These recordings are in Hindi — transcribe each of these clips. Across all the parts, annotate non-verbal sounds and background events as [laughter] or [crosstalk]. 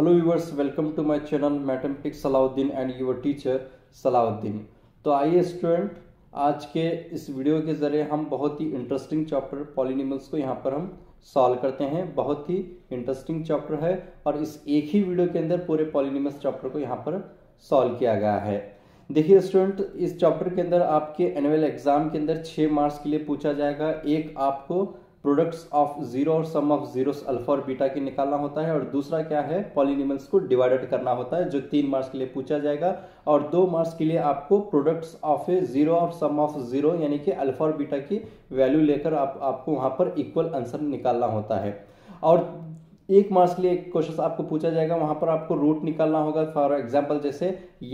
hello viewers welcome to my channel mathematic Salauddin and your teacher Salauddin तो आइए स्टूडेंट आज के इस वीडियो के ज़रिए हम बहुत ही इंटरेस्टिंग चैप्टर पॉलिनिमल्स को यहां पर हम सॉल्व करते हैं बहुत ही इंटरेस्टिंग चैप्टर है और इस एक ही वीडियो के अंदर पूरे पॉलिनिमल्स चैप्टर को यहाँ पर सॉल्व किया गया है देखिए स्टूडेंट इस चैप्टर के अंदर आपके एनुअल एग्जाम के अंदर छः मार्क्स के लिए पूछा जाएगा एक आपको प्रोडक्ट्स ऑफ जीरो और सम ऑफ जीरो अल्फा और बीटा की निकालना होता है और दूसरा क्या है पॉलिनिमल्स को डिवाइडेड करना होता है जो तीन मार्क्स के लिए पूछा जाएगा और दो मार्क्स के लिए आपको प्रोडक्ट्स ऑफ ए जीरो और सम ऑफ जीरो यानी कि अल्फा और बीटा की वैल्यू लेकर आप आपको वहां पर इक्वल आंसर निकालना होता है और एक मार्क्स के लिए एक क्वेश्चन आपको पूछा जाएगा वहां पर आपको रूट निकालना होगा फॉर एग्जाम्पल जैसे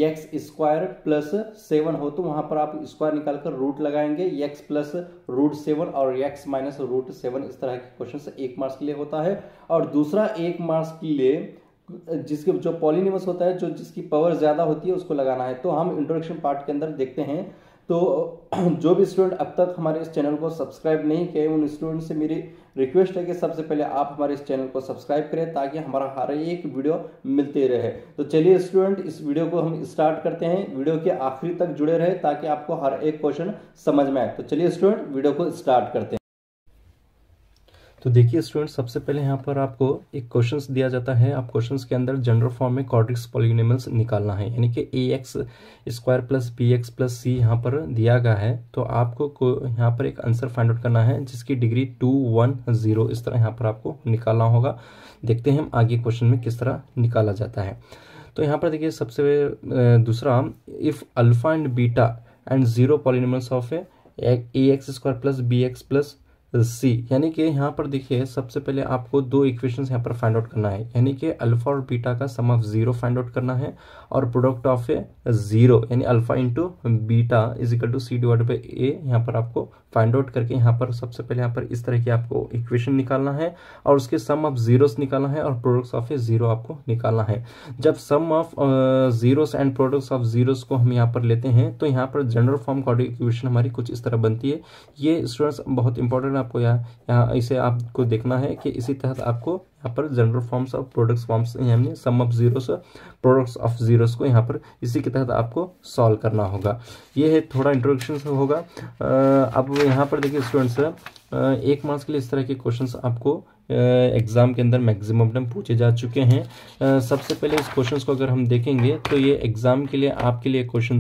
एक्स स्क्वायर प्लस सेवन हो तो वहां पर आप स्क्वायर निकालकर रूट लगाएंगे एक्स प्लस रूट सेवन और एक्स माइनस रूट सेवन इस तरह के क्वेश्चन एक मार्क्स के लिए होता है और दूसरा एक मार्क्स के लिए जिसके जो पॉलिनिमस होता है जो जिसकी पावर ज़्यादा होती है उसको लगाना है तो हम इंट्रोडक्शन पार्ट के अंदर देखते हैं तो [clears throat] जो भी स्टूडेंट अब तक हमारे इस चैनल को सब्सक्राइब नहीं किए उन स्टूडेंट से मेरी रिक्वेस्ट है कि सबसे पहले आप हमारे इस चैनल को सब्सक्राइब करें ताकि हमारा हर एक वीडियो मिलते रहे तो चलिए स्टूडेंट इस वीडियो को हम स्टार्ट करते हैं वीडियो के आखिरी तक जुड़े रहे ताकि आपको हर एक क्वेश्चन समझ में आए तो चलिए स्टूडेंट वीडियो को स्टार्ट करते हैं तो देखिए स्टूडेंट सबसे पहले यहाँ पर आपको एक क्वेश्चन दिया जाता है आप क्वेश्चन के अंदर जनरल फॉर्म में कॉड्रिक्स पॉलिनेमल्स निकालना है यानी कि a x square plus b x plus c यहाँ पर दिया गया है तो आपको यहाँ पर एक आंसर फाइंड आउट करना है जिसकी डिग्री टू वन जीरो इस तरह यहाँ पर आपको निकालना होगा देखते हैं हम आगे क्वेश्चन में किस तरह निकाला जाता है तो यहाँ पर देखिए सबसे दूसरा if alpha and beta and zero polynomials of a x square plus b x plus c यानी कि यहाँ पर देखिए सबसे पहले आपको दो इक्वेशंस यहाँ पर फाइंड आउट करना है यानी कि अल्फा और बीटा का sum of zero find out करना है और प्रोडक्ट ऑफ ए जीरो यानी alpha into beta is equal to c divide by a यहाँ पर आपको फाइंड आउट करके यहाँ पर सबसे पहले यहाँ पर इस तरह की आपको इक्वेशन निकालना है और उसके सम ऑफ जीरोस निकालना है और प्रोडक्ट्स ऑफ ए जीरो आपको निकालना है जब sum of zeros and products of zeros को हम यहाँ पर लेते हैं तो यहाँ पर जनरल फॉर्म का इक्वेशन हमारी कुछ इस तरह बनती है ये स्टूडेंट्स बहुत इंपॉर्टेंट में आपको यहाँ यहाँ इसे आपको देखना है कि इसी तहत आपको यहाँ पर जनरल फॉर्म्स और प्रोडक्ट्स फॉर्म्स यानी sum of zeros products of zeros को यहाँ पर इसी के तहत आपको सॉल्व करना होगा ये है थोड़ा इंट्रोडक्शन होगा अब यहाँ पर देखिए स्टूडेंट्स एक मार्क्स के लिए इस तरह के क्वेश्चन आपको एग्ज़ाम के अंदर मैक्सिमम टाइम पूछे जा चुके हैं सबसे पहले इस क्वेश्चन को अगर हम देखेंगे तो ये एग्ज़ाम के लिए आपके लिए क्वेश्चन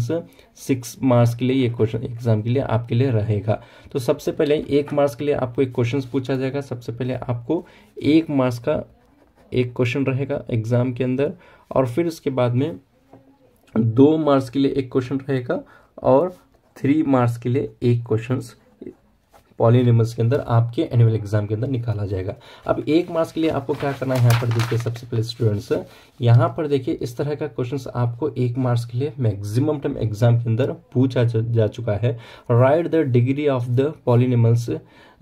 सिक्स मार्क्स के लिए ये क्वेश्चन एग्ज़ाम के लिए आपके लिए रहेगा तो सबसे पहले एक मार्क्स के लिए आपको एक क्वेश्चन पूछा जाएगा सबसे पहले आपको एक मार्क्स का एक क्वेश्चन रहेगा एग्ज़ाम के अंदर और फिर उसके बाद में दो मार्क्स के लिए एक क्वेश्चन रहेगा और थ्री मार्क्स के लिए एक क्वेश्चन पॉलीनिमस के अंदर आपके एनुअल एग्जाम के अंदर निकाला जाएगा अब एक मार्क्स के लिए आपको क्या करना है यहाँ पर देखिए सबसे पहले स्टूडेंट्स यहाँ पर देखिए इस तरह का क्वेश्चन आपको एक मार्क्स के लिए मैक्सिमम टाइम एग्जाम के अंदर पूछा जा चुका है right the degree of the polynomials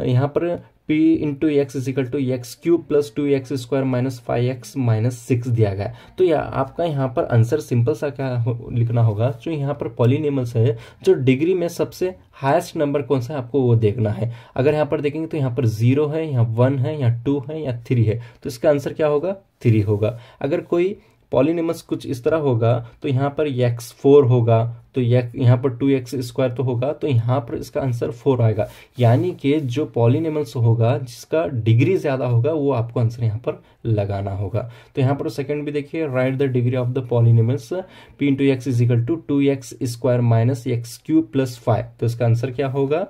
यहाँ पर p into x is equal to x cube plus two x square minus five x minus six दिया गया तो यह आपका यहाँ पर आंसर सिंपल सा क्या हो, लिखना होगा जो यहाँ पर पॉलीनेमल्स है जो डिग्री में सबसे हाइस्ट नंबर कौन सा है आपको वो देखना है अगर यहाँ पर देखेंगे तो यहाँ पर जीरो है यहाँ वन है यहाँ टू है या थ्री है तो इसका आंसर क्या होगा थ्री होगा अगर कोई पॉलीनिमस कुछ इस तरह होगा तो यहाँ पर एक्स फोर होगा तो यहाँ पर टू एक्स स्क्वायर तो होगा तो यहाँ पर इसका आंसर फोर आएगा यानी कि जो पॉलिनिमस होगा जिसका डिग्री ज़्यादा होगा वो आपको आंसर यहाँ पर लगाना होगा तो यहाँ पर सेकंड भी देखिए right the degree of the polynomials p into x is equal to two x square minus x cube plus five तो इसका आंसर क्या होगा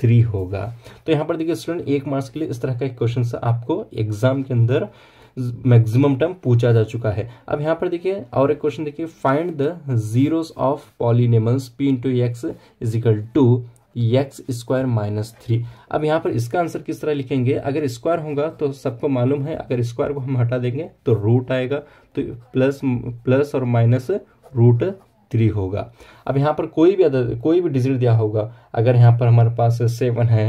थ्री होगा तो यहाँ पर देखिए स्टूडेंट एक मार्क्स के लिए इस तरह का एक क्वेश्चन आपको एग्जाम के अंदर मैक्सिमम टर्म पूछा जा चुका है अब यहाँ पर देखिए और एक क्वेश्चन देखिए find the zeros of polynomials p into x equal to x square minus three अब यहाँ पर इसका आंसर किस तरह लिखेंगे अगर स्क्वायर होगा तो सबको मालूम है अगर स्क्वायर को हम हटा देंगे तो रूट आएगा तो प्लस प्लस और माइनस रूट थ्री होगा अब यहाँ पर कोई भी अदर कोई भी डिजिट दिया होगा अगर यहाँ पर हमारे पास सेवन है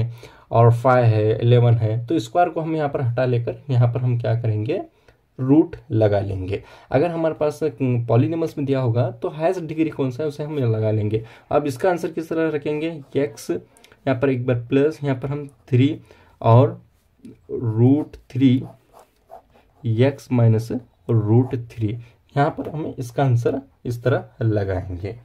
और फाइव है एलेवन है तो स्क्वायर को हम यहाँ पर हटा लेकर यहाँ पर हम क्या करेंगे रूट लगा लेंगे अगर हमारे पास पॉलीनिमस में दिया होगा तो हाइस्ट डिग्री कौन सा है उसे हम लगा लेंगे अब इसका आंसर किस तरह रखेंगे एक्स यहाँ पर एक बार प्लस यहाँ पर हम थ्री और root three x minus root three यहाँ पर हम इसका आंसर इस तरह लगाएंगे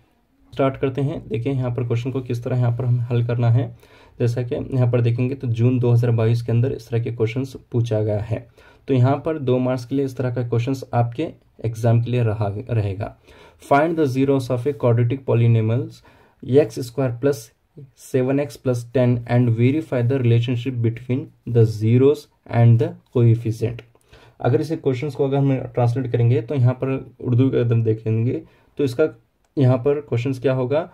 स्टार्ट करते हैं देखिए यहाँ पर क्वेश्चन को किस तरह यहाँ पर हमें हल करना है जैसा कि यहाँ पर देखेंगे तो जून 2022 के अंदर इस तरह के क्वेश्चंस पूछा गया है तो यहाँ पर दो मार्क्स के लिए इस तरह का क्वेश्चंस आपके एग्जाम के लिए रहा रहेगा find the zeros of a quadratic polynomials x square plus seven x plus ten and verify the relationship between the zeros and the coefficient अगर इसे क्वेश्चन को अगर हम ट्रांसलेट करेंगे तो यहाँ पर उर्दू के अंदर देखेंगे तो इसका यहाँ पर क्वेश्चन क्या होगा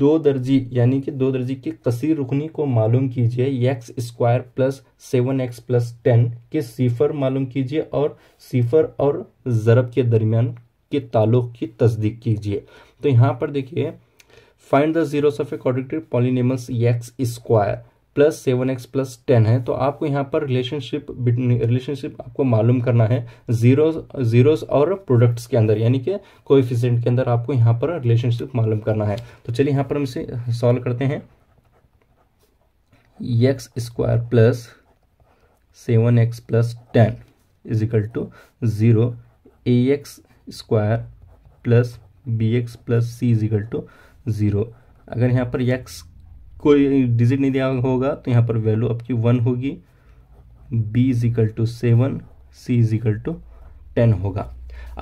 दो दर्जी यानी कि दो दर्जी की कसीर रुकनी को मालूम कीजिए x square plus seven x plus ten के सिफर मालूम कीजिए और सिफर और ज़रब के दरमियान के ताल्लुक की तस्दीक कीजिए तो यहाँ पर देखिए find the zeros of a quadratic polynomials x square plus seven x plus ten है तो आपको यहाँ पर रिलेशनशिप रिलेशनशिप आपको मालूम करना है जीरो जीरोस और प्रोडक्ट्स के अंदर यानी कि कोएफिशिएंट के अंदर आपको यहाँ पर रिलेशनशिप मालूम करना है तो चलिए यहाँ पर हम इसे सॉल्व करते हैं x square plus seven x plus ten is equal to zero a x square plus b x plus c is equal to zero अगर यहाँ पर एक्स कोई डिजिट नहीं दिया होगा तो यहाँ पर वैल्यू आपकी वन होगी b is is equal to seven c is is equal to ten होगा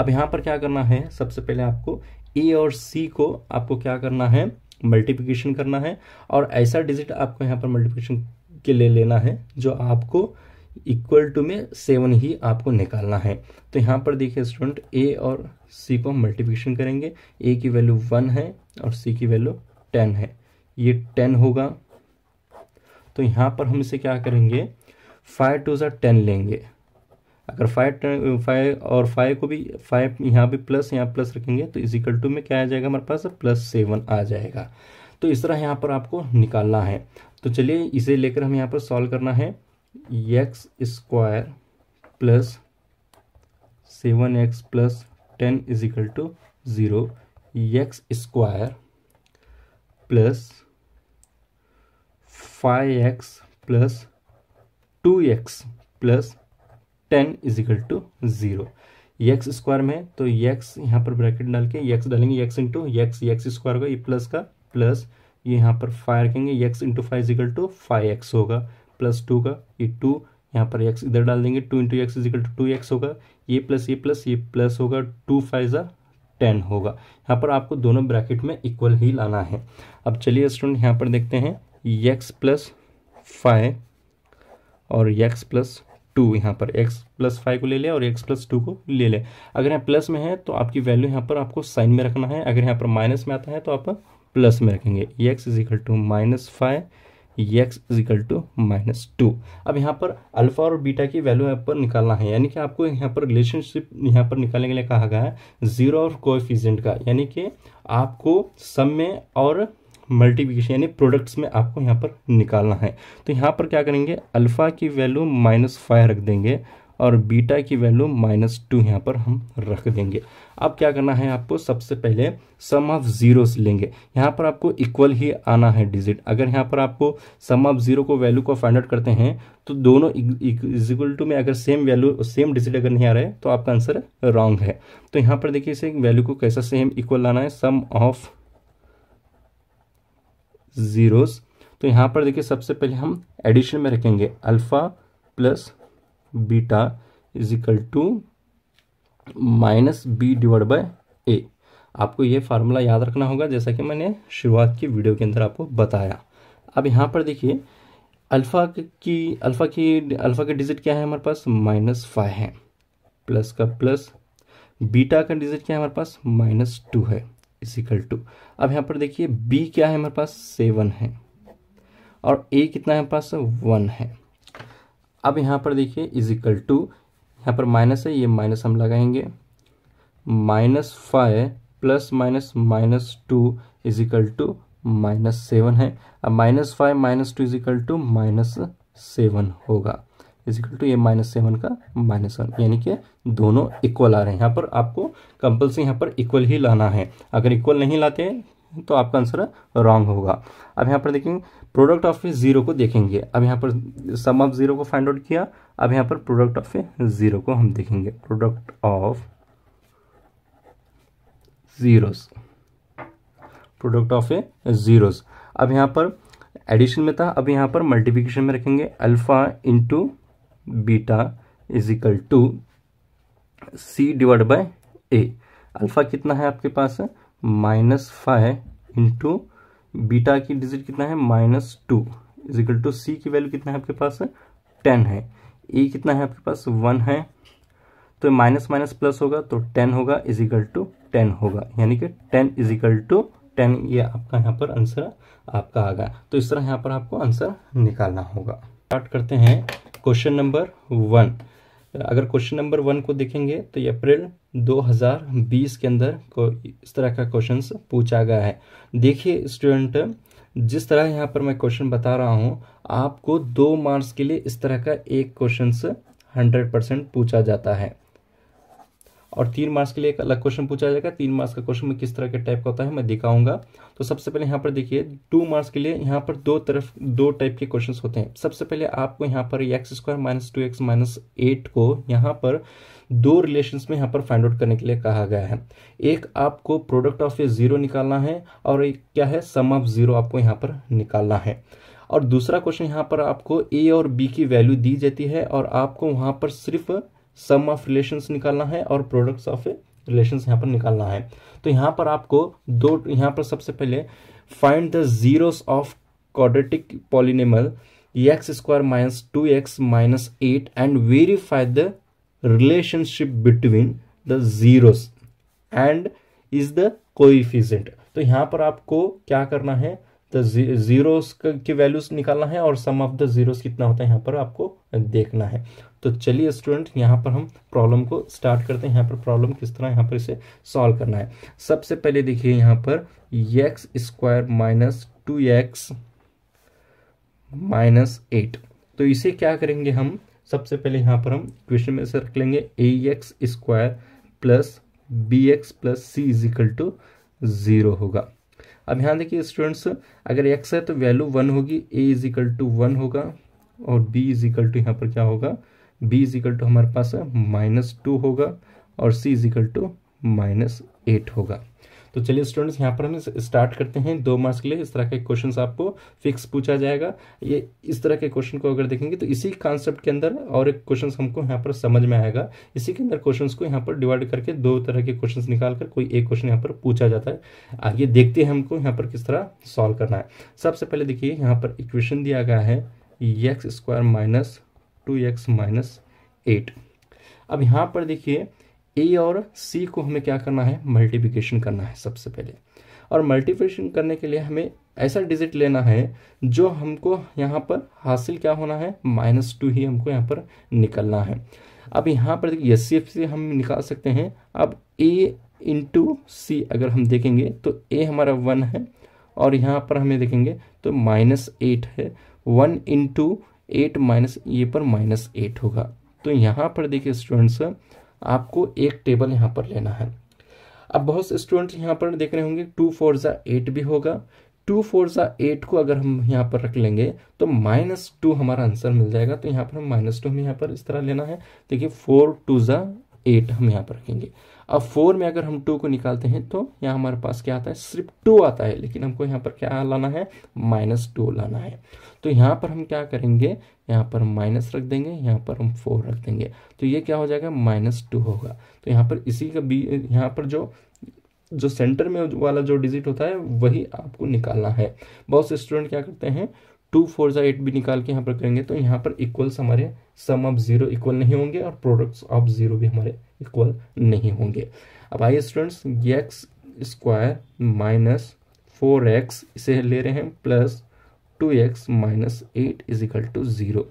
अब यहाँ पर क्या करना है सबसे पहले आपको ए और सी को आपको क्या करना है मल्टीप्लिकेशन करना है और ऐसा डिजिट आपको यहाँ पर मल्टीप्लिकेशन के लिए लेना है जो आपको इक्वल टू में सेवन ही आपको निकालना है तो यहाँ पर देखिए स्टूडेंट ए और सी को हम मल्टीप्लिकेशन करेंगे ए की वैल्यू वन है और सी की वैल्यू टेन है ये टेन होगा तो यहाँ पर हम इसे क्या करेंगे फाइव टू ज टेन लेंगे अगर फाइव फाइव और फाइव को भी फाइव यहाँ भी प्लस यहाँ प्लस रखेंगे तो इज इक्वल टू में क्या आ जाएगा हमारे पास प्लस सेवन आ जाएगा तो इस तरह यहाँ पर आपको निकालना है तो चलिए इसे लेकर हम यहाँ पर सॉल्व करना है x square plus seven x plus ten is equal to zero x square plus five x plus two x plus ten is equal to zero x square में तो एक्स यहाँ पर ब्रैकेट डाल के एक्स डालेंगे x into x x square का ये प्लस का प्लस ये यहाँ पर फाइव रखेंगे x into five is equal to five x होगा प्लस टू का ये टू यहाँ पर एक्स इधर डाल देंगे two into x is equal to two x होगा ये प्लस ये प्लस ये प्लस होगा टू फाइव ज़ा टेन होगा यहाँ पर आपको दोनों ब्रैकेट में इक्वल ही लाना है अब चलिए स्टूडेंट यहाँ पर देखते हैं यक्स प्लस फाइव और यक्स प्लस टू यहाँ पर एक्स प्लस फाइव को ले लें और एक्स प्लस टू को ले ले अगर यहाँ प्लस में है तो आपकी वैल्यू यहाँ पर आपको साइन में रखना है अगर यहाँ पर माइनस में आता है तो आप प्लस में रखेंगे x is equal to minus five x is equal to minus two अब यहाँ पर अल्फा और बीटा की वैल्यू यहाँ पर निकालना है यानी कि आपको यहाँ पर रिलेशनशिप यहाँ पर निकालने के लिए कहा गया है जीरो और कोएफिशिएंट का यानी कि आपको सम में और मल्टीप्लिकेशन यानी प्रोडक्ट्स में आपको यहाँ पर निकालना है तो यहाँ पर क्या करेंगे अल्फ़ा की वैल्यू माइनस फाइव रख देंगे और बीटा की वैल्यू माइनस टू यहाँ पर हम रख देंगे अब क्या करना है आपको सबसे पहले सम ऑफ ज़ीरोस लेंगे यहाँ पर आपको इक्वल ही आना है डिजिट अगर यहाँ पर आपको सम ऑफ ज़ीरो को वैल्यू को फाइंड आउट करते हैं तो दोनों इक्वल टू में अगर सेम वैल्यू सेम डिजिट अगर नहीं आ रहा है तो आपका आंसर रॉन्ग है तो यहाँ पर देखिए इसे वैल्यू को कैसा सेम इक्वल लाना है सम ऑफ ज़ीरोस तो यहाँ पर देखिए सबसे पहले हम एडिशन में रखेंगे alpha plus beta is equal to minus b divide by a आपको ये फार्मूला याद रखना होगा जैसा कि मैंने शुरुआत की वीडियो के अंदर आपको बताया अब यहाँ पर देखिए अल्फ़ा की अल्फ़ा की अल्फ़ा के डिजिट क्या है हमारे पास माइनस फाइव है प्लस का प्लस बीटा का डिजिट क्या है हमारे पास माइनस टू है इजिकल टू अब यहाँ पर देखिए बी क्या है हमारे पास सेवन है और ए कितना है हमारे पास वन है अब यहाँ पर देखिए इजिकल टू यहाँ पर माइनस है ये माइनस हम लगाएंगे minus five plus minus minus two is equal to minus seven है अब minus five minus two is equal to minus seven होगा is equal to a minus seven का माइनस वन यानी कि दोनों इक्वल आ रहे हैं यहाँ पर आपको कंपल्सरी यहाँ पर इक्वल ही लाना है अगर इक्वल नहीं लाते तो आपका आंसर रॉन्ग होगा अब यहाँ पर देखेंगे प्रोडक्ट ऑफ ए जीरो को देखेंगे अब यहाँ पर सम ऑफ जीरो को फाइंड आउट किया अब यहाँ पर प्रोडक्ट ऑफ ए जीरो को हम देखेंगे product of zeros product of a zeros अब यहाँ पर एडिशन में था अब यहाँ पर मल्टीप्लिकेशन में रखेंगे alpha into beta is equal to c divide by a alpha कितना है आपके पास माइनस फाइव इंटू बीटा की डिजिट कितना है minus two is equal to c की वैल्यू कितना है आपके पास टेन है ए कितना है आपके पास वन है तो माइनस माइनस प्लस होगा तो टेन होगा इज इक्वल टू टेन होगा यानी कि ten is equal to ten ये आपका यहाँ पर आंसर आपका आ गया तो इस तरह यहाँ पर आपको आंसर निकालना होगा स्टार्ट करते हैं क्वेश्चन नंबर वन अगर क्वेश्चन नंबर वन को देखेंगे तो अप्रैल 2020 के अंदर को इस तरह का क्वेश्चन पूछा गया है देखिए स्टूडेंट जिस तरह यहाँ पर मैं क्वेश्चन बता रहा हूँ आपको दो मार्क्स के लिए इस तरह का एक क्वेश्चन हंड्रेड परसेंट पूछा जाता है और तीन मार्क्स के लिए एक अलग क्वेश्चन पूछा जाएगा तीन मार्क्स का क्वेश्चन में किस तरह के टाइप का होता है मैं दिखाऊंगा तो सबसे पहले यहाँ पर देखिए टू मार्क्स के लिए यहाँ पर दो तरफ दो टाइप के क्वेश्चन होते हैं सबसे पहले आपको यहाँ पर x square minus two x minus eight को यहाँ पर दो रिलेशन में यहाँ पर फाइंड आउट करने के लिए कहा गया है एक आपको प्रोडक्ट ऑफ ए जीरो निकालना है और एक क्या है सम ऑफ जीरो आपको यहाँ पर निकालना है और दूसरा क्वेश्चन यहाँ पर आपको ए और बी की वैल्यू दी जाती है और आपको वहाँ पर सिर्फ सम ऑफ रिलेशंस निकालना है और प्रोडक्ट्स ऑफ रिलेशंस यहाँ पर निकालना है तो यहाँ पर आपको दो यहाँ पर सबसे पहले find the zeros of quadratic polynomial x square minus two x minus eight and verify the relationship between the zeros and is the coefficient तो यहाँ पर आपको क्या करना है द जीरोस के वैल्यूज निकालना है और सम ऑफ द जीरोस कितना होता है यहाँ पर आपको देखना है तो चलिए स्टूडेंट यहाँ पर हम प्रॉब्लम को स्टार्ट करते हैं यहाँ पर प्रॉब्लम किस तरह यहाँ पर इसे सॉल्व करना है सबसे पहले देखिए यहाँ पर x square minus two x minus eight तो इसे क्या करेंगे हम सबसे पहले यहाँ पर हम क्वेश्चन में से रख लेंगे a x square plus b x plus c is equal to zero होगा अब यहाँ देखिए स्टूडेंट्स अगर एक्स है तो वैल्यू वन होगी a is equal to one होगा और बी इज इक्वल टू यहाँ पर क्या होगा बी इजिकल टू हमारे पास माइनस टू होगा और c is equal to minus eight होगा तो चलिए स्टूडेंट्स यहाँ पर हम स्टार्ट करते हैं दो मार्क्स के लिए इस तरह के क्वेश्चंस आपको फिक्स पूछा जाएगा ये इस तरह के क्वेश्चन को अगर देखेंगे तो इसी कॉन्सेप्ट के अंदर और एक क्वेश्चन हमको यहाँ पर समझ में आएगा इसी के अंदर क्वेश्चन को यहाँ पर डिवाइड करके दो तरह के क्वेश्चन निकाल कर कोई एक क्वेश्चन यहाँ पर पूछा जाता है आगे देखते हैं हमको यहाँ पर किस तरह सॉल्व करना है सबसे पहले देखिए यहाँ पर इक्वेशन दिया गया है x square minus two x minus eight अब यहाँ पर देखिए ए और सी को हमें क्या करना है मल्टीप्लिकेशन करना है सबसे पहले और मल्टीप्लिकेशन करने के लिए हमें ऐसा डिजिट लेना है जो हमको यहाँ पर हासिल क्या होना है माइनस टू ही हमको यहाँ पर निकलना है अब यहाँ पर देखिए एस सी हम निकाल सकते हैं अब ए इंटू सी अगर हम देखेंगे तो ए हमारा वन है और यहाँ पर हमें देखेंगे तो माइनस एट है वन इंटू एट माइनस ये पर माइनस एट होगा तो यहाँ पर देखिए स्टूडेंट्स आपको एक टेबल यहाँ पर लेना है अब बहुत से स्टूडेंट्स यहाँ पर देख रहे होंगे टू फोर ज़ा एट भी होगा टू फोर ज़ा एट को अगर हम यहाँ पर रख लेंगे तो माइनस टू हमारा आंसर मिल जाएगा तो यहाँ पर हम माइनस टू हमें यहाँ पर इस तरह लेना है देखिए फोर टू ज़ा एट हम यहाँ पर रखेंगे अब फोर में अगर हम टू को निकालते हैं तो यहाँ हमारे पास क्या आता है सिर्फ टू आता है लेकिन हमको यहाँ पर क्या लाना है माइनस टू लाना है तो यहाँ पर हम क्या करेंगे यहाँ पर माइनस रख देंगे यहाँ पर हम फोर रख देंगे तो ये क्या हो जाएगा माइनस टू होगा तो यहाँ पर इसी का बी यहाँ पर जो जो सेंटर में वाला जो डिजिट होता है वही आपको निकालना है बहुत से स्टूडेंट क्या करते हैं टू फोर जो एट भी निकाल के यहाँ पर करेंगे तो यहाँ पर इक्वल्स हमारे सम ऑफ जीरो इक्वल नहीं होंगे और प्रोडक्ट्स ऑफ जीरो भी हमारे इक्वल नहीं होंगे अब आइए students x square minus four x इसे ले रहे हैं plus two x minus eight is equal to zero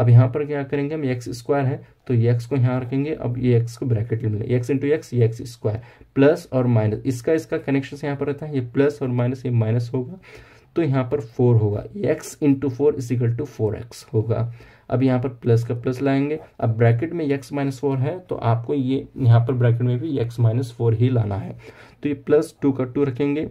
अब यहाँ पर क्या करेंगे हम एक्स स्क्वायर है तो ये एक्स को यहाँ रखेंगे अब ये एक्स को ब्रैकेट में एक्स इंटू एक्स ये एक्स स्क्वायर प्लस और माइनस इसका इसका कनेक्शन यहाँ पर रहता है ये प्लस और माइनस ये माइनस होगा तो यहाँ पर फोर होगा x into four is equal to four x होगा अब यहाँ पर प्लस का प्लस लाएंगे अब ब्रैकेट में एक्स माइनस फोर है तो आपको ये यहाँ पर ब्रैकेट में भी एक्स माइनस फोर ही लाना है तो ये प्लस टू का टू रखेंगे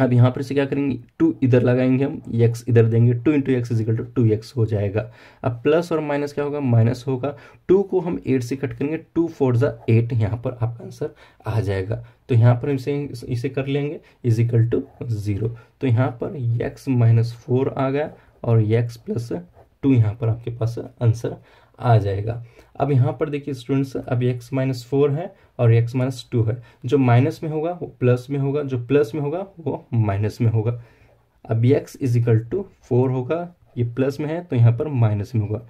अब यहाँ पर से क्या करेंगे टू इधर लगाएंगे हम एक्स इधर देंगे two into x is equal to two x हो जाएगा अब प्लस और माइनस क्या होगा माइनस होगा टू को हम एट से कट करेंगे टू फोर ज़ा एट यहाँ पर आपका आंसर आ जाएगा तो यहाँ पर इसे इसे कर लेंगे इजिकल टू ज़ीरो तो यहाँ पर एक्स माइनस फोर आ गया और एक्स प्लस टू यहाँ पर आपके पास आंसर आ जाएगा अब यहाँ पर देखिए स्टूडेंट्स अभी एक्स माइनस फोर है और एक्स माइनस टू है जो माइनस में होगा वो प्लस में होगा जो प्लस में होगा वो माइनस में होगा अब x is equal to four होगा ये प्लस में है तो यहाँ पर माइनस में होगा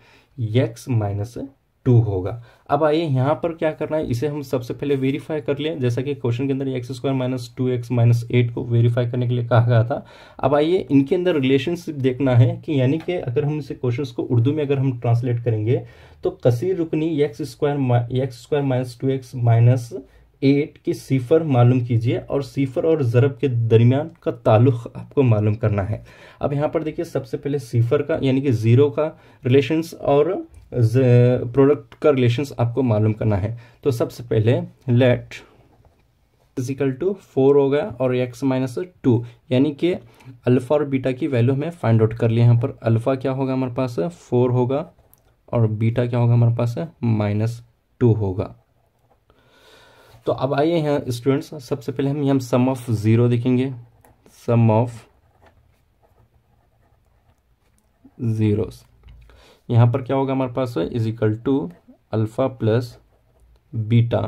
एक्स माइनस टू होगा अब आइए यहाँ पर क्या करना है इसे हम सबसे पहले वेरीफाई कर लें जैसा कि क्वेश्चन के अंदर x square minus two x minus eight को वेरीफाई करने के लिए कहा गया था अब आइए इनके अंदर रिलेशनशिप देखना है कि यानी कि अगर हम इसे क्वेश्चन को उर्दू में अगर हम ट्रांसलेट करेंगे तो कसीर रुकनी x square x square minus two x minus eight की सिफर मालूम कीजिए और सिफर और ज़रब के दरमियान का ताल्लुक आपको मालूम करना है अब यहाँ पर देखिए सबसे पहले सिफर का यानी कि ज़ीरो का रिलेशंस और प्रोडक्ट का रिलेशंस आपको मालूम करना है तो सबसे पहले लेट इजिकल टू फोर हो गया और एक्स माइनस टू यानी कि अल्फ़ा और बीटा की वैल्यू हमें फाइंड आउट कर लिया यहाँ पर अल्फ़ा क्या होगा हमारे पास फोर होगा और बीटा क्या होगा हमारे पास माइनस टू होगा तो अब आइए यहाँ स्टूडेंट्स सबसे पहले हम यहाँ सम ऑफ ज़ीरो देखेंगे सम ऑफ ज़ीरोस यहाँ पर क्या होगा हमारे पास is equal to alpha plus beta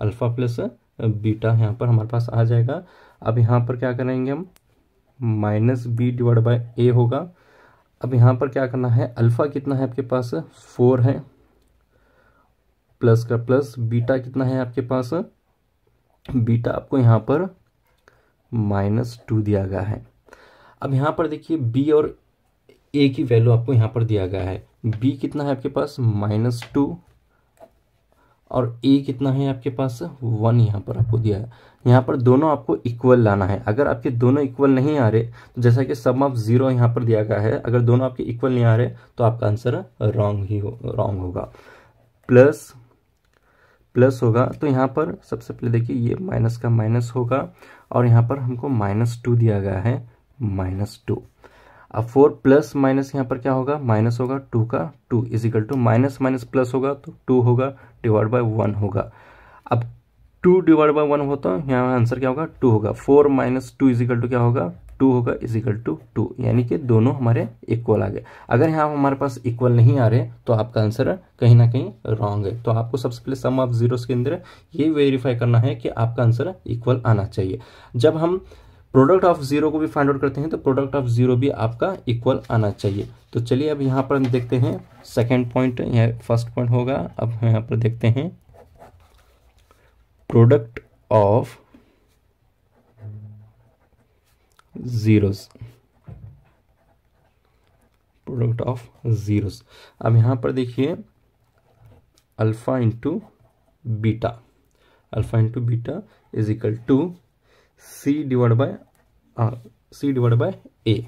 alpha plus beta यहाँ पर हमारे पास आ जाएगा अब यहाँ पर क्या करेंगे हम minus b divide by a होगा अब यहाँ पर क्या करना है अल्फ़ा कितना है आपके पास फोर है प्लस का प्लस बीटा कितना है आपके पास बीटा आपको यहाँ पर माइनस टू दिया गया है अब यहाँ पर देखिए बी और ए की वैल्यू आपको यहाँ पर दिया गया है बी कितना है आपके पास माइनस टू और ए कितना है आपके पास वन यहाँ पर आपको दिया है यहाँ पर दोनों आपको इक्वल लाना है अगर आपके दोनों इक्वल नहीं आ रहे तो जैसा कि सम ऑफ जीरो यहाँ पर दिया गया है अगर दोनों आपके इक्वल नहीं आ रहे तो आपका आंसर रॉन्ग ही हो रॉन्ग होगा प्लस प्लस होगा तो यहाँ पर सबसे पहले देखिए ये माइनस का माइनस होगा और यहाँ पर हमको माइनस टू दिया गया है माइनस टू अब फोर प्लस माइनस यहाँ पर क्या होगा माइनस होगा टू का two is equal to minus minus plus होगा तो टू होगा डिवाइड बाय वन होगा अब टू डिवाइड बाय वन होता है यहाँ आंसर क्या होगा टू होगा four minus two is equal to क्या होगा टू होगा इज इक्वल टू टू यानी कि दोनों हमारे इक्वल आ गए अगर यहाँ हमारे पास इक्वल नहीं आ रहे तो आपका आंसर कहीं ना कहीं रॉन्ग है तो आपको सबसे पहले सम ऑफ जीरोस के अंदर ये वेरीफाई करना है कि आपका आंसर इक्वल आना चाहिए जब हम प्रोडक्ट ऑफ जीरो को भी फाइंड आउट करते हैं तो प्रोडक्ट ऑफ जीरो भी आपका इक्वल आना चाहिए तो चलिए अब यहाँ पर हम देखते हैं सेकेंड पॉइंट या फर्स्ट पॉइंट होगा अब यहाँ पर देखते हैं product of zeros product of zeros अब यहां पर देखिए alpha into beta alpha into beta is equal to c divide by c divide by a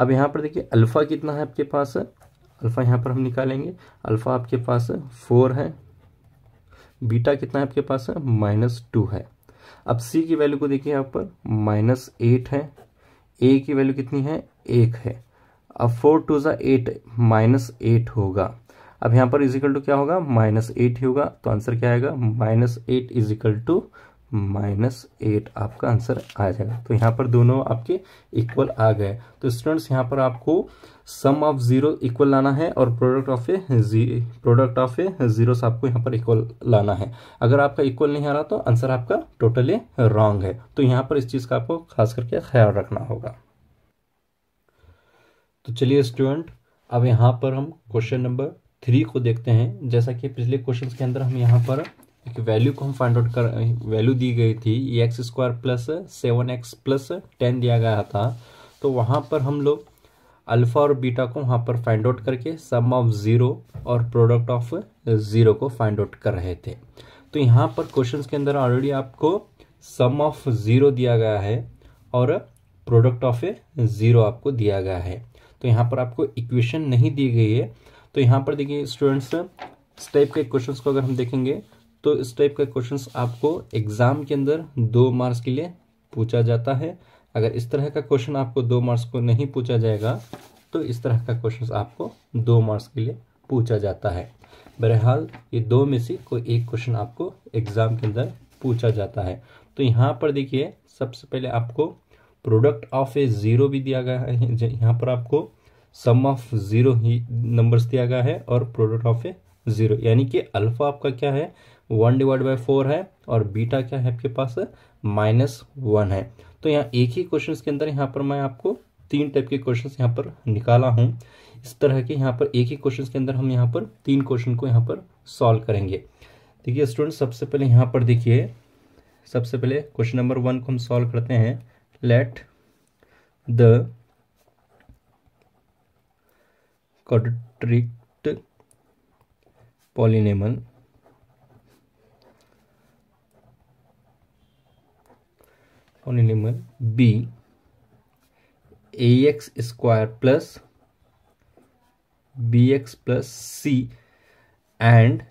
अब यहां पर देखिए अल्फा कितना है आपके पास अल्फा यहां पर हम निकालेंगे अल्फा आपके पास फोर है बीटा कितना है आपके पास माइनस टू है अब सी की वैल्यू को देखिए यहाँ पर माइनस एट है ए की वैल्यू कितनी है एक है अब फोर टू जो एट माइनस एट होगा अब यहाँ पर इजिकल टू क्या होगा माइनस एट ही होगा तो आंसर क्या आएगा minus eight is equal to minus eight आपका आंसर आ जाएगा तो यहाँ पर दोनों आपके इक्वल आ गए तो स्टूडेंट्स यहाँ पर आपको सम ऑफ जीरो इक्वल लाना है और product of a product of a zero से आपको यहाँ पर इक्वल लाना है अगर आपका इक्वल नहीं आ रहा तो आंसर आपका टोटली रॉन्ग है तो यहाँ पर इस चीज़ का आपको खास करके ख्याल रखना होगा तो चलिए स्टूडेंट अब यहाँ पर हम क्वेश्चन नंबर थ्री को देखते हैं जैसा कि पिछले क्वेश्चन के अंदर हम यहाँ पर एक वैल्यू को हम फाइंड आउट कर वैल्यू दी गई थी x square plus seven x plus ten दिया गया था तो वहाँ पर हम लोग अल्फ़ा और बीटा को वहाँ पर फाइंड आउट करके सम ऑफ ज़ीरो और प्रोडक्ट ऑफ ज़ीरो को फाइंड आउट कर रहे थे तो यहाँ पर क्वेश्चन के अंदर ऑलरेडी आपको सम ऑफ ज़ीरो दिया गया है और प्रोडक्ट ऑफ ए ज़ीरो आपको दिया गया है तो यहाँ पर आपको इक्वेशन नहीं दी गई है तो यहाँ पर देखिए स्टूडेंट्स इस टाइप के क्वेश्चंस को अगर हम देखेंगे तो इस टाइप का क्वेश्चन आपको एग्जाम के अंदर दो मार्क्स के लिए पूछा जाता है अगर इस तरह का क्वेश्चन आपको दो मार्क्स को नहीं पूछा जाएगा तो इस तरह का क्वेश्चन आपको दो मार्क्स के लिए पूछा जाता है बहरहाल ये दो में से कोई एक क्वेश्चन आपको एग्ज़ाम के अंदर पूछा जाता है तो यहाँ पर देखिए सबसे पहले आपको प्रोडक्ट ऑफ ए ज़ीरो भी दिया गया है [laughs] यहाँ पर आपको सम ऑफ ज़ीरो ही नंबर्स दिया गया है और प्रोडक्ट ऑफ ए ज़ीरो यानी कि अल्फ़ा आपका क्या है वन डिवाइड बाई फोर है और बीटा क्या है आपके पास माइनस वन है तो यहाँ एक ही क्वेश्चन के अंदर यहाँ पर मैं आपको तीन टाइप के क्वेश्चन यहाँ पर निकाला हूँ इस तरह के यहाँ पर एक ही क्वेश्चन के अंदर हम यहाँ पर तीन क्वेश्चन को यहाँ पर सॉल्व करेंगे देखिए स्टूडेंट सबसे पहले यहाँ पर देखिए सबसे पहले क्वेश्चन नंबर वन को हम सॉल्व करते हैं let the quadratic polynomial be a x square plus b x plus c and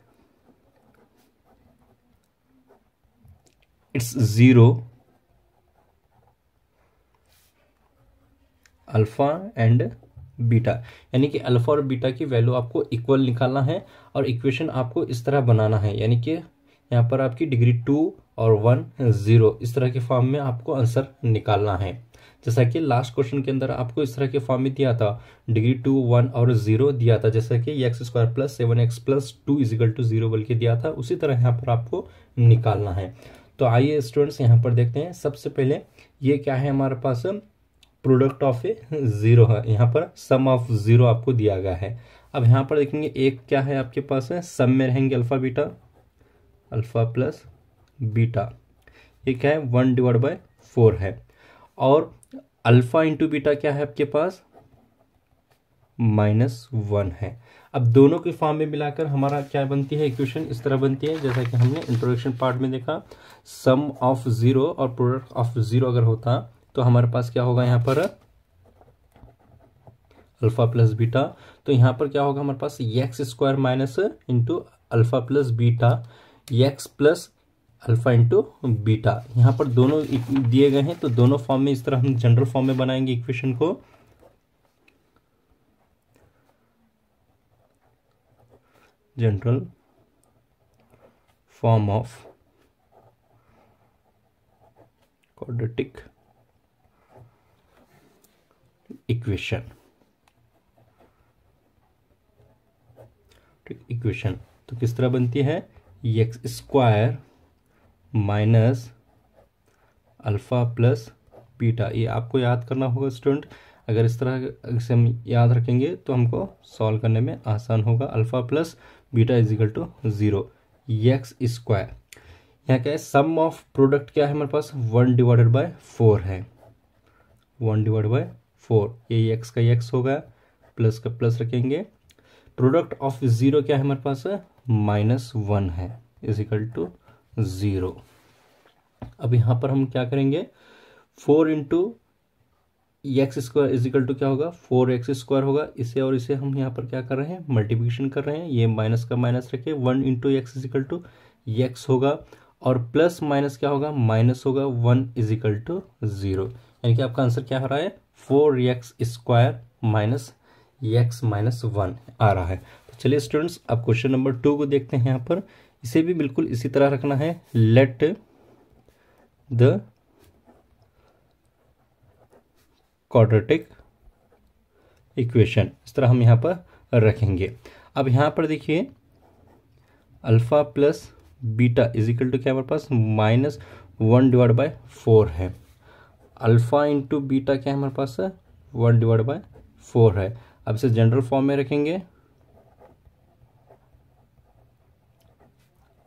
its zero alpha and beta यानी कि अल्फा और बीटा की वैल्यू आपको इक्वल निकालना है और इक्वेशन आपको इस तरह बनाना है यानी कि यहां पर आपकी डिग्री टू और वन जीरो इस तरह के फॉर्म में आपको आंसर निकालना है जैसा कि लास्ट क्वेश्चन के अंदर आपको इस तरह के फॉर्म में दिया था डिग्री टू वन और जीरो दिया था जैसा कि x square plus seven x plus two is equal to zero बल्कि दिया था उसी तरह यहाँ पर आपको निकालना है तो आइए स्टूडेंट्स यहाँ पर देखते हैं सबसे पहले ये क्या है हमारे पास प्रोडक्ट ऑफ ए जीरो है यहाँ पर सम ऑफ जीरो आपको दिया गया है अब यहाँ पर देखेंगे एक क्या है आपके पास है सम में रहेंगे alpha beta alpha plus beta ये क्या है वन डिवाइड बाय फोर है और अल्फा इंटू बीटा क्या है आपके पास माइनस वन है अब दोनों के फॉर्म में मिलाकर हमारा क्या बनती है इक्वेशन इस तरह बनती है जैसा कि हमने इंट्रोडक्शन पार्ट में देखा सम ऑफ ज़ीरो और प्रोडक्ट ऑफ ज़ीरो अगर होता तो हमारे पास क्या होगा यहाँ पर अल्फ़ा प्लस बीटा तो यहाँ पर क्या होगा हमारे पास x square minus into alpha plus beta x plus alpha into beta यहाँ पर दोनों दिए गए हैं तो दोनों फॉर्म में इस तरह हम जनरल फॉर्म में बनाएंगे इक्वेशन को जनरल फॉर्म ऑफ इक्वेशन ठीक इक्वेशन तो किस तरह बनती है x square minus alpha plus beta ये आपको याद करना होगा स्टूडेंट अगर इस तरह से हम याद रखेंगे तो हमको सॉल्व करने में आसान होगा alpha plus beta is equal to zero x square यहाँ क्या है सम ऑफ प्रोडक्ट क्या है हमारे पास वन डिवाइडेड बाय फोर है वन डिवाइड बाय फोर ये एक्स का एक्स होगा प्लस का प्लस रखेंगे प्रोडक्ट ऑफ ज़ीरो क्या है हमारे पास माइनस वन है इजिकल टू ज़ीरो अब यहां पर हम क्या करेंगे four into x square is equal to क्या होगा फोर एक्स स्क्वायर होगा इसे और इसे हम यहां पर क्या कर रहे हैं मल्टीप्लिकेशन कर रहे हैं ये माइनस का माइनस रखे one into x is equal to x होगा और प्लस माइनस क्या होगा माइनस होगा वन इजिकल टू ज़ीरो यानी कि आपका आंसर क्या हो रहा है four x square minus x minus one आ रहा है तो चलिए स्टूडेंट्स अब क्वेश्चन नंबर टू को देखते हैं यहाँ पर इसे भी बिल्कुल इसी तरह रखना है लेट द क्वाड्रेटिक इक्वेशन इस तरह हम यहाँ पर रखेंगे अब यहाँ पर देखिए alpha plus beta is equal to क्या हमारे पास minus one divide by four है अल्फ़ा इंटू बीटा क्या हमारे पास वन डिवाइड बाय फोर है अब इसे जनरल फॉर्म में रखेंगे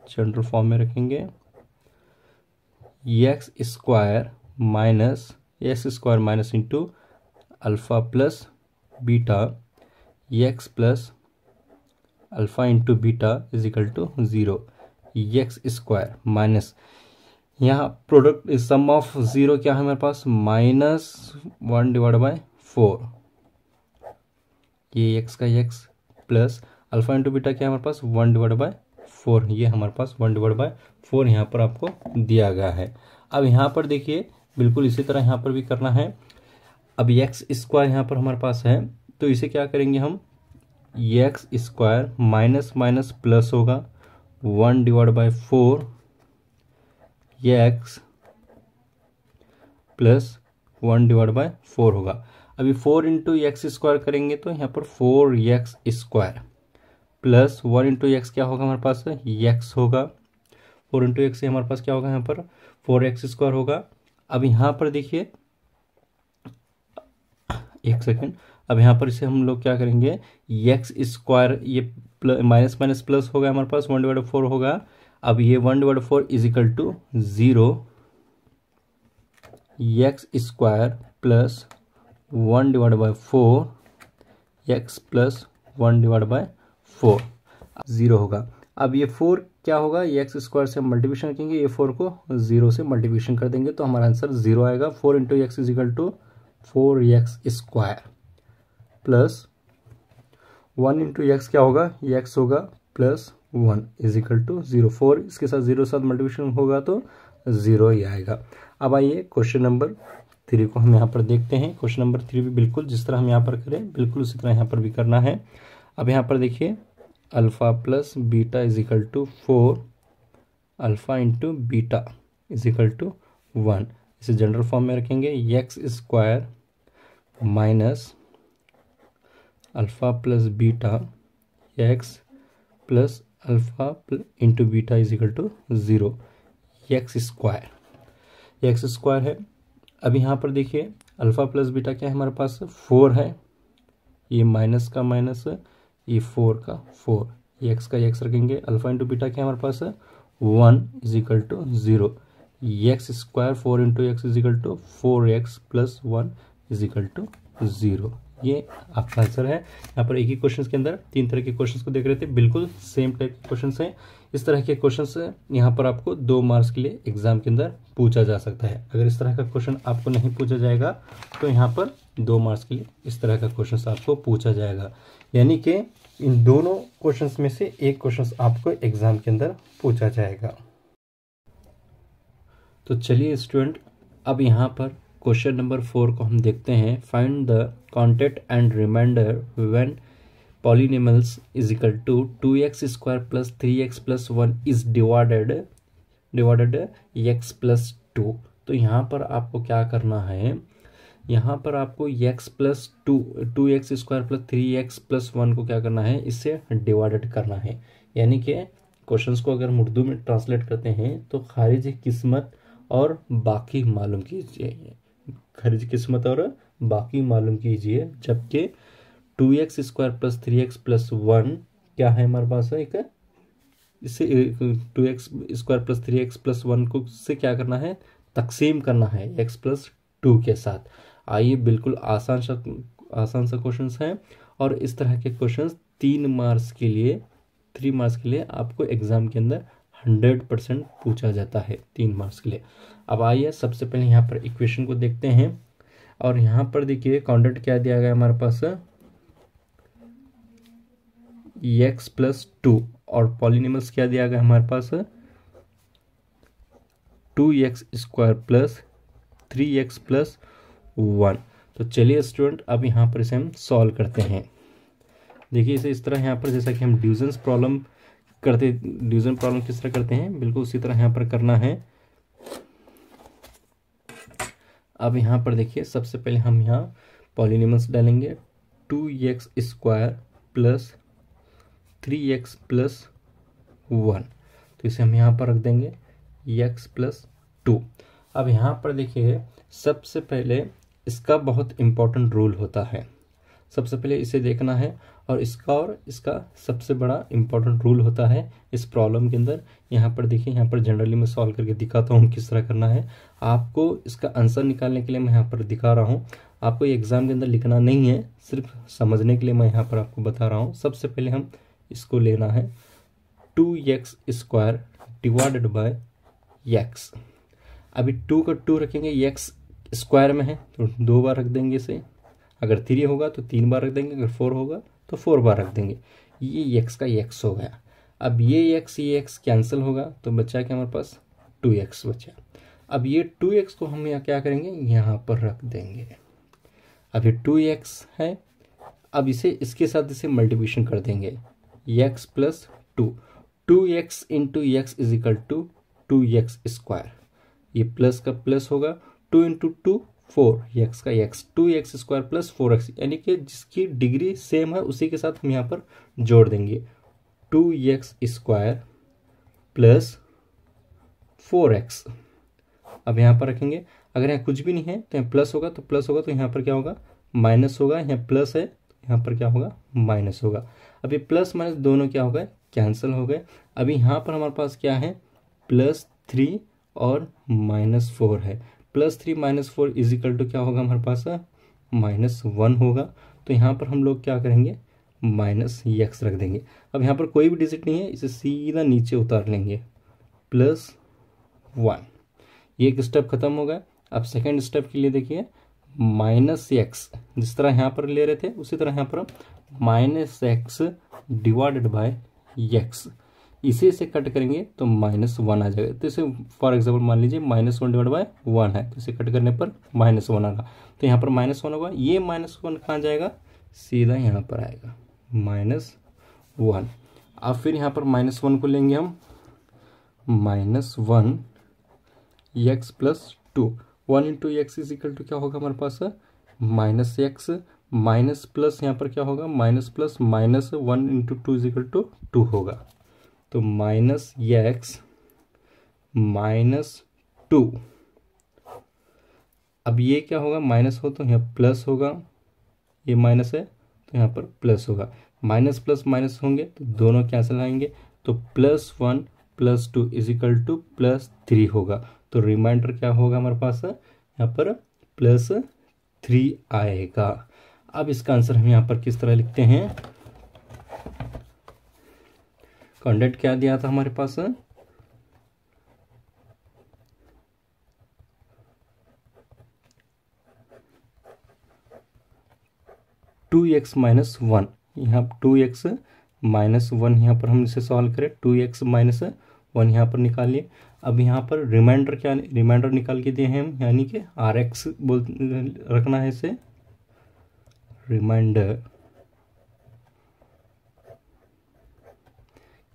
जनरल फॉर्म में रखेंगे x square minus x square minus into alpha plus beta x plus alpha into beta is equal to zero x square minus यहाँ प्रोडक्ट सम ऑफ ज़ीरो क्या है मेरे पास minus one divide by four ये एक्स का x plus alpha into beta क्या है हमारे पास वन डिवाइड बाय फोर ये हमारे पास वन डिवाइड बाय फोर यहाँ पर आपको दिया गया है अब यहाँ पर देखिए बिल्कुल इसी तरह यहाँ पर भी करना है अब एक्स स्क्वायर यहाँ पर हमारे पास है तो इसे क्या करेंगे हम x square minus minus plus होगा one divide by four x plus one divide by four होगा अभी फोर इंटू एक्स स्क्वायर करेंगे तो यहाँ पर four x square plus one into x क्या होगा हमारे पास एक्स होगा फोर इंटू एक्स हमारे पास क्या होगा यहाँ पर फोर एक्स स्क्वायर होगा अब यहाँ पर देखिए एक सेकेंड अब यहाँ पर इसे हम लोग क्या करेंगे एक्स स्क्वायर ये माइनस माइनस प्लस होगा हमारे पास वन डिवाइड फोर होगा अब ये one divide four is equal to zero x square plus one divide by four x plus one divide by four zero होगा अब ये फोर क्या होगा ये एक्स स्क्वायर से मल्टीप्लिकेशन रखेंगे ये फोर को जीरो से मल्टीप्लिकेशन कर देंगे तो हमारा आंसर जीरो आएगा four into x is equal to four x square plus one into x क्या होगा ये एक्स होगा plus one is equal to zero four इसके साथ जीरो साथ मल्टीप्लिकेशन होगा तो जीरो ही आएगा अब आइए क्वेश्चन नंबर थ्री को हम यहाँ पर देखते हैं क्वेश्चन नंबर थ्री भी बिल्कुल जिस तरह हम यहाँ पर करें बिल्कुल उसी तरह यहाँ पर भी करना है अब यहाँ पर देखिए alpha plus beta is equal to four alpha into beta is equal to one इसे जनरल फॉर्म में रखेंगे x square minus alpha plus beta x plus alpha into beta is equal to zero x square x square है अब यहाँ पर देखिए अल्फ़ा प्लस बीटा क्या है हमारे पास फोर है ये माइनस का माइनस ये फोर का फोर ये एक्स का एक्स रखेंगे अल्फा इंटू बीटा क्या हमारे पास है one is equal to zero x square four into x is equal to four x plus one is equal to zero ये आपका आंसर है यहाँ पर एक ही क्वेश्चन के अंदर तीन तरह के क्वेश्चन को देख रहे थे बिल्कुल सेम टाइप के क्वेश्चन हैं इस तरह के क्वेश्चन यहाँ पर आपको दो मार्क्स के लिए एग्जाम के अंदर पूछा जा सकता है अगर इस तरह का क्वेश्चन आपको नहीं पूछा जाएगा तो यहाँ पर दो मार्क्स के लिए इस तरह का क्वेश्चन आपको पूछा जाएगा यानी कि इन दोनों क्वेश्चंस में से एक क्वेश्चंस आपको एग्ज़ाम के अंदर पूछा जाएगा तो चलिए स्टूडेंट अब यहाँ पर क्वेश्चन नंबर फोर को हम देखते हैं find the quotient and remainder when polynomials is equal to two x square plus three x plus one is divided divided x plus two तो यहाँ पर आपको क्या करना है यहाँ पर आपको x plus two two x square plus three x plus one को क्या करना है इससे डिवाइडेड करना है यानी कि क्वेश्चंस को अगर उर्दू में ट्रांसलेट करते हैं तो खारिज किस्मत और बाकी मालूम कीजिए खारिज किस्मत और बाकी मालूम कीजिए जबकि two x square plus three x plus one क्या है हमारे पास एक इससे two x square plus three x plus one को से क्या करना है तकसीम करना है एक्स प्लस टू के साथ आइए बिल्कुल आसान सा आसान सा क्वेश्चन है और इस तरह के क्वेश्चन तीन मार्क्स के लिए थ्री मार्क्स के लिए आपको एग्ज़ाम के अंदर हंड्रेड परसेंट पूछा जाता है तीन मार्क्स के लिए अब आइए सबसे पहले यहाँ पर इक्वेशन को देखते हैं और यहाँ पर देखिए कॉन्डेंट क्या दिया गया हमारे पास एक्स प्लस टू और पॉलिनिमल्स क्या दिया गया हमारे पास two x square plus three x plus one तो चलिए स्टूडेंट अब यहाँ पर इसे हम सॉल्व करते हैं देखिए इसे इस तरह यहाँ पर जैसा कि हम डिविजन प्रॉब्लम करते डिविजन प्रॉब्लम किस तरह करते हैं बिल्कुल उसी तरह यहाँ पर करना है अब यहाँ पर देखिए सबसे पहले हम यहाँ पॉलिनिमल्स डालेंगे two x square plus three x plus one तो इसे हम यहाँ पर रख देंगे एक्स प्लस टू अब यहाँ पर देखिए सबसे पहले इसका बहुत इम्पोर्टेंट रोल होता है सबसे पहले इसे देखना है और इसका और इसका सबसे बड़ा इम्पोर्टेंट रूल होता है इस प्रॉब्लम के अंदर यहाँ पर देखिए यहाँ पर जनरली मैं सॉल्व करके दिखाता हूँ किस तरह करना है आपको इसका आंसर निकालने के लिए मैं यहाँ पर दिखा रहा हूँ आपको एग्ज़ाम के अंदर लिखना नहीं है सिर्फ समझने के लिए मैं यहाँ पर आपको बता रहा हूँ सबसे पहले हम इसको लेना है two x square divided by x अभी टू का टू रखेंगे एक्स स्क्वायर में है तो दो बार रख देंगे इसे अगर थ्री होगा तो तीन बार रख देंगे अगर फोर होगा तो फोर बार रख देंगे ये एक्स का एक्स हो गया अब ये एक्स ये एक्स कैंसिल होगा तो बचा क्या हमारे पास टू एक्स बचा अब ये टू एक्स को हम यहाँ क्या करेंगे यहाँ पर रख देंगे अब ये टू एक्स है अब इसे इसके साथ इसे मल्टीप्लिकेशन कर देंगे x plus two two x into x is equal to two x square ये प्लस का प्लस होगा two into two four x का x two x square plus four x यानी कि जिसकी डिग्री सेम है उसी के साथ हम यहाँ पर जोड़ देंगे two x square plus four x अब यहाँ पर रखेंगे अगर यहाँ कुछ भी नहीं है तो यहाँ प्लस होगा तो प्लस होगा तो यहाँ पर क्या होगा माइनस होगा यहाँ प्लस है यहाँ पर क्या होगा माइनस होगा अब ये प्लस माइनस दोनों क्या हो गए कैंसिल हो गए अभी यहाँ पर हमारे पास क्या है प्लस थ्री और माइनस फोर है plus three minus four is equal to क्या होगा हमारे पास माइनस वन होगा तो यहाँ पर हम लोग क्या करेंगे माइनस एक्स रख देंगे अब यहाँ पर कोई भी डिजिट नहीं है इसे सीधा नीचे उतार लेंगे प्लस वन ये एक स्टेप खत्म होगा अब सेकेंड स्टेप के लिए देखिए माइनस एक्स जिस तरह यहाँ पर ले रहे थे उसी तरह यहाँ पर minus x divided by x इसे से कट करेंगे तो माइनस वन आ जाएगा तो इसे फॉर एग्जाम्पल मान लीजिए minus one divide by one है तो इसे कट करने पर माइनस वन आगा तो यहाँ पर माइनस वन होगा ये माइनस वन कहाँ जाएगा सीधा यहाँ पर आएगा माइनस वन अब फिर यहाँ पर माइनस वन को लेंगे हम minus one x plus two one into x is equal to क्या होगा हमारे पास माइनस एक्स माइनस प्लस यहाँ पर क्या होगा minus plus minus one into two is equal to two होगा तो माइनस ये एक्स माइनस टू अब ये क्या होगा माइनस हो तो यहाँ प्लस होगा ये माइनस है तो यहाँ पर प्लस होगा माइनस प्लस माइनस होंगे तो दोनों कैंसिल आएंगे तो plus one plus two is equal to plus three होगा तो रिमाइंडर क्या होगा हमारे पास यहाँ पर प्लस थ्री आएगा अब इसका आंसर हम यहाँ पर किस तरह लिखते हैं कंडक्ट क्या दिया था हमारे पास टू एक्स माइनस वन यहाँ टू एक्स माइनस वन यहाँ पर हम इसे सॉल्व करें टू एक्स माइनस वन यहाँ पर निकालिए अब यहाँ पर रिमाइंडर क्या रिमाइंडर निकाल के दिए हैं हम यानी कि आर एक्स बोल रखना है इसे रिमाइंडर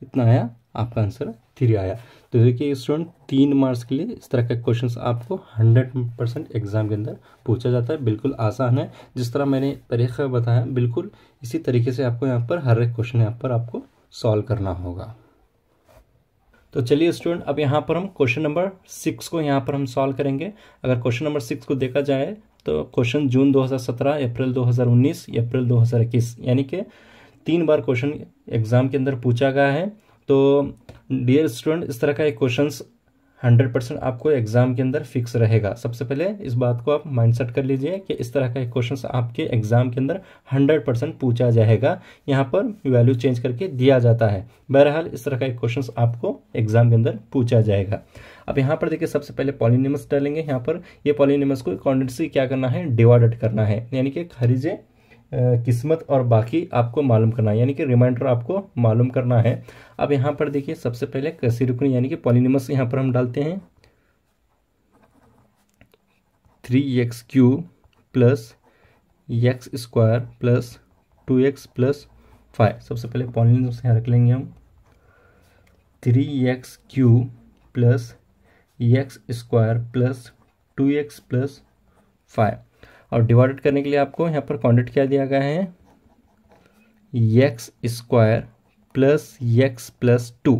कितना आया आपका आंसर थ्री आया तो देखिए स्टूडेंट तीन मार्क्स के लिए इस तरह का क्वेश्चंस आपको हंड्रेड परसेंट एग्जाम के अंदर पूछा जाता है बिल्कुल आसान है जिस तरह मैंने तरीका बताया बिल्कुल इसी तरीके से आपको यहाँ पर हर एक क्वेश्चन यहाँ पर आपको सॉल्व करना होगा तो चलिए स्टूडेंट अब यहाँ पर हम क्वेश्चन नंबर सिक्स को यहाँ पर हम सॉल्व करेंगे अगर क्वेश्चन नंबर सिक्स को देखा जाए तो क्वेश्चन जून 2017 अप्रैल 2019 अप्रैल 2021 यानी कि तीन बार क्वेश्चन एग्जाम के अंदर पूछा गया है तो डियर स्टूडेंट इस तरह का एक क्वेश्चन हंड्रेड परसेंट आपको एग्जाम के अंदर फिक्स रहेगा सबसे पहले इस बात को आप माइंडसेट कर लीजिए कि इस तरह का एक क्वेश्चन आपके एग्जाम के अंदर हंड्रेड परसेंट पूछा जाएगा यहाँ पर वैल्यू चेंज करके दिया जाता है बहरहाल इस तरह का एक क्वेश्चन आपको एग्जाम के अंदर पूछा जाएगा अब यहाँ पर देखिए सबसे पहले पॉलिनिमस डालेंगे यहाँ पर ये यह पॉलिनिमस को क्वान्टिटी क्या करना है डिवाइडेड करना है यानी कि खरीजे किस्मत और बाकी आपको मालूम करना है यानी कि रिमाइंडर आपको मालूम करना है अब यहाँ पर देखिए सबसे पहले कसी रुकनी यानी कि पॉलिनिमस यहाँ पर हम डालते हैं three x cube plus x square plus two x plus five सबसे पहले पॉलिनिमस यहाँ रख लेंगे हम three x cube plus x square plus two x plus five और डिवाइडेड करने के लिए आपको यहाँ पर क्वान्टिटी क्या दिया गया है x square plus x plus two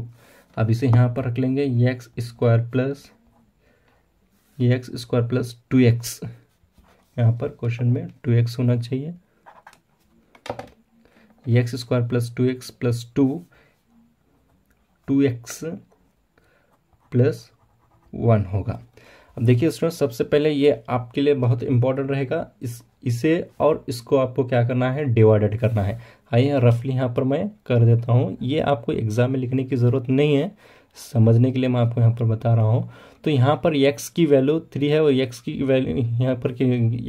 अब इसे यहाँ पर रख लेंगे x square plus x square plus two x यहाँ पर क्वेश्चन में टू एक्स होना चाहिए x square plus two x plus two two x plus one होगा अब देखिए स्टूडेंट सबसे पहले ये आपके लिए बहुत इंपॉर्टेंट रहेगा इस इसे और इसको आपको क्या करना है डिवाइडेड करना है आइए रफली यहाँ पर मैं कर देता हूँ ये आपको एग्ज़ाम में लिखने की ज़रूरत नहीं है समझने के लिए मैं आपको यहाँ पर बता रहा हूँ तो यहाँ पर x की वैल्यू थ्री है और x की वैल्यू यहाँ पर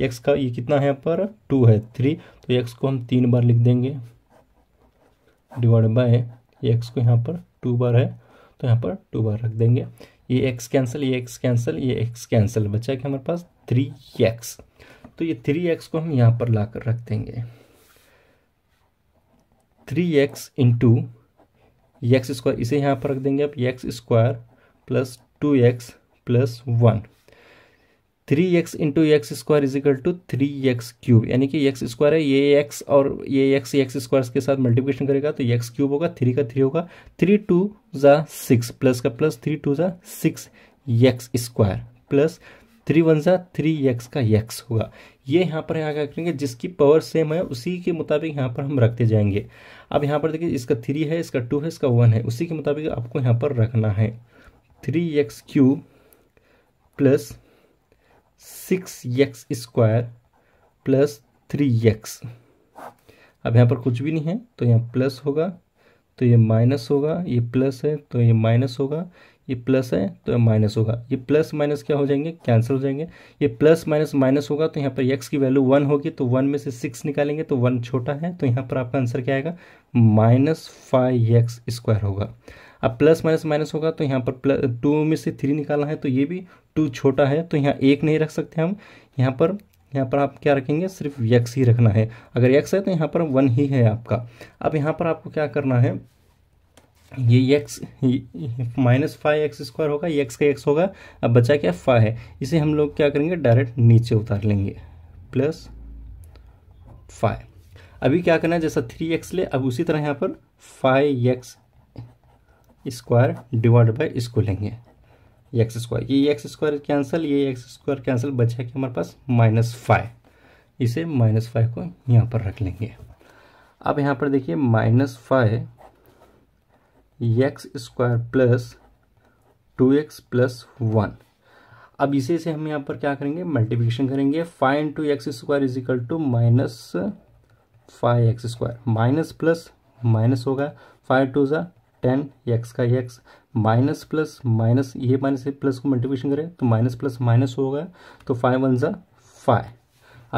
x का ये कितना है यहाँ पर टू है थ्री तो x को हम तीन बार लिख देंगे डिवाइड बाय x को यहाँ पर टू बार है तो यहाँ पर टू बार रख देंगे ये एक्स कैंसिल ये एक्स कैंसिल ये एक्स कैंसिल बचा कि हमारे पास थ्री एक्स तो ये थ्री एक्स को हम यहाँ पर ला कर रख देंगे three x into x square इसे यहाँ पर रख देंगे आप x square plus two x plus one three x into x square is equal to three x cube यानी कि एक्स स्क्वायर है ये एक्स और ये एक्स एक्स स्क्वायर के साथ मल्टीप्लिकेशन करेगा तो एक्स क्यूब होगा थ्री का थ्री होगा थ्री टू ज़ा सिक्स प्लस का प्लस थ्री टू ज़ा six x square plus three one ज़ा थ्री एक्स का एक्स होगा ये यहाँ पर यहाँ क्या करेंगे जिसकी पावर सेम है उसी के मुताबिक यहाँ पर हम रखते जाएंगे अब यहाँ पर देखिए इसका थ्री है इसका टू है इसका वन है उसी के मुताबिक आपको यहाँ पर रखना है three x cube plus six x square plus three x अब यहाँ पर कुछ भी नहीं है तो यहाँ प्लस होगा तो ये माइनस होगा ये प्लस है तो ये माइनस होगा ये प्लस है तो माइनस होगा ये प्लस माइनस क्या हो जाएंगे कैंसिल हो जाएंगे ये प्लस माइनस माइनस होगा तो यहाँ पर एक्स की वैल्यू वन होगी तो वन में से सिक्स निकालेंगे तो वन छोटा है तो यहाँ पर आपका आंसर क्या आएगा माइनस फाइव एक्स स्क्वायर होगा अब प्लस माइनस माइनस होगा तो यहाँ पर प्लस टू में से थ्री निकालना है तो ये भी टू छोटा है तो यहाँ एक नहीं रख सकते हम यहाँ पर यहाँ पर आप क्या रखेंगे सिर्फ यक्स ही रखना है अगर यक्स है तो यहाँ पर वन ही है आपका अब यहाँ पर आपको क्या करना है ये x minus five x square होगा एक्स का एक्स होगा अब बचा क्या फाइव है इसे हम लोग क्या करेंगे डायरेक्ट नीचे उतार लेंगे प्लस फाइव अभी क्या करना है जैसा थ्री एक्स ले अब उसी तरह यहाँ पर five x square divide by इसको लेंगे एक्स स्क्वायर ये एक्स स्क्वायर कैंसिल ये एक्स स्क्वायर कैंसिल बचा कि हमारे पास माइनस फाइव इसे माइनस फाइव को यहाँ पर रख लेंगे अब यहाँ पर देखिए minus five x square plus two x plus one अब इसे से हम यहाँ पर क्या करेंगे मल्टीप्लिकेशन करेंगे five into x square is equal to minus five x square minus plus minus होगा फाइव टू ज़ा टेन एक्स का एक्स माइनस प्लस माइनस ये माइनस ए प्लस को मल्टीप्लिकेशन करें तो माइनस प्लस माइनस होगा तो फाइव वन ज़ा फाइव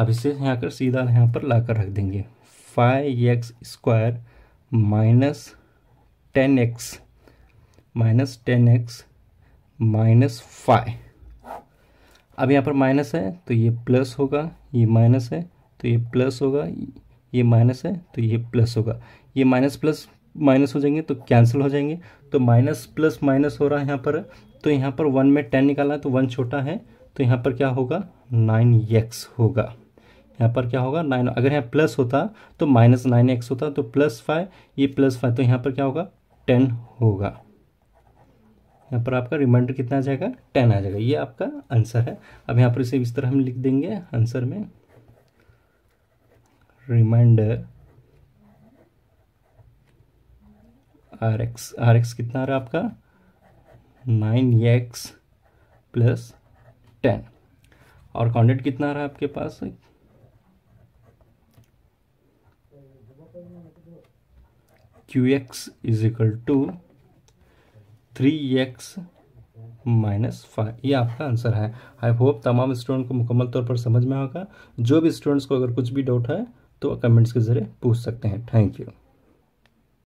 अब इसे यहाँ कर सीधा यहाँ पर ला कर रख देंगे five x square minus ten x minus ten x minus five अब यहाँ पर माइनस है तो ये प्लस होगा ये माइनस है तो ये प्लस होगा ये माइनस है तो ये प्लस होगा ये माइनस प्लस माइनस हो जाएंगे तो कैंसिल हो जाएंगे तो माइनस प्लस माइनस हो रहा है यहाँ पर तो यहाँ पर वन में टेन निकाला है तो वन छोटा है तो यहाँ पर क्या होगा नाइन एक्स होगा यहाँ पर क्या होगा नाइन अगर यहाँ प्लस होता तो माइनस नाइन एक्स होता तो प्लस फाइव ये प्लस फाइव तो यहाँ पर क्या होगा टेन होगा यहाँ पर आपका रिमाइंडर कितना आ जाएगा टेन आ जाएगा ये आपका आंसर है अब यहाँ पर इसे इस तरह हम लिख देंगे आंसर में remainder R x R x कितना आ रहा है आपका नाइन एक्स प्लस टेन और कॉन्डेंट कितना आ रहा है आपके पास q x is equal to three x minus five ये आपका आंसर है आई होप तमाम स्टूडेंट को मुकम्मल तौर पर समझ में आएगा जो भी स्टूडेंट्स को अगर कुछ भी डाउट है तो कमेंट्स के ज़रिए पूछ सकते हैं थैंक यू